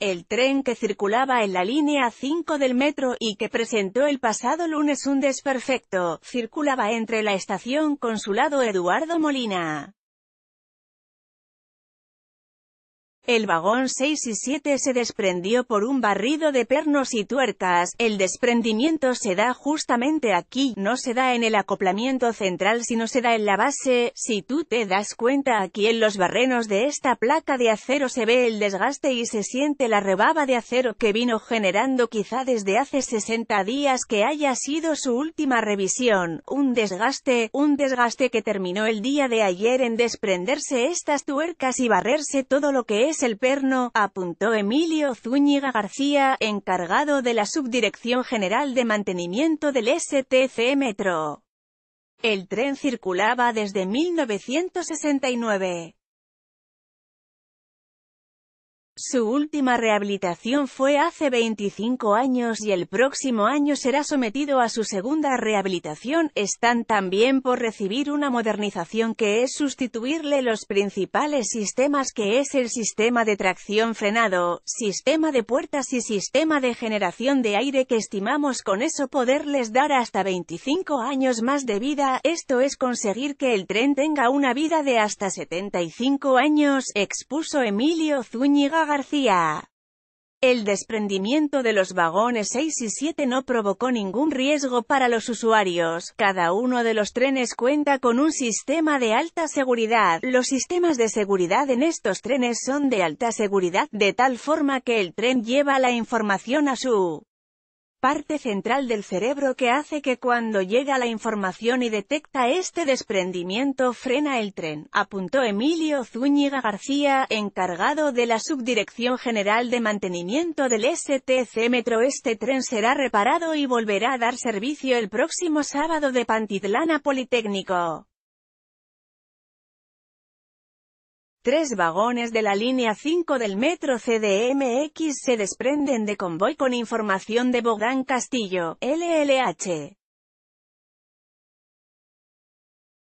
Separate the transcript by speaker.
Speaker 1: el tren que circulaba en la línea 5 del metro y que presentó el pasado lunes un desperfecto, circulaba entre la estación Consulado Eduardo Molina El vagón 6 y 7 se desprendió por un barrido de pernos y tuercas, el desprendimiento se da justamente aquí, no se da en el acoplamiento central sino se da en la base, si tú te das cuenta aquí en los barrenos de esta placa de acero se ve el desgaste y se siente la rebaba de acero que vino generando quizá desde hace 60 días que haya sido su última revisión, un desgaste, un desgaste que terminó el día de ayer en desprenderse estas tuercas y barrerse todo lo que es el perno, apuntó Emilio Zúñiga García, encargado de la Subdirección General de Mantenimiento del STC Metro. El tren circulaba desde 1969. Su última rehabilitación fue hace 25 años y el próximo año será sometido a su segunda rehabilitación. Están también por recibir una modernización que es sustituirle los principales sistemas que es el sistema de tracción frenado, sistema de puertas y sistema de generación de aire que estimamos con eso poderles dar hasta 25 años más de vida. Esto es conseguir que el tren tenga una vida de hasta 75 años, expuso Emilio Zúñiga García. El desprendimiento de los vagones 6 y 7 no provocó ningún riesgo para los usuarios. Cada uno de los trenes cuenta con un sistema de alta seguridad. Los sistemas de seguridad en estos trenes son de alta seguridad, de tal forma que el tren lleva la información a su parte central del cerebro que hace que cuando llega la información y detecta este desprendimiento frena el tren, apuntó Emilio Zúñiga García, encargado de la Subdirección General de Mantenimiento del STC Metro. Este tren será reparado y volverá a dar servicio el próximo sábado de Pantitlana Politécnico. Tres vagones de la línea 5 del metro CDMX se desprenden de convoy con información de Bogán Castillo, LLH.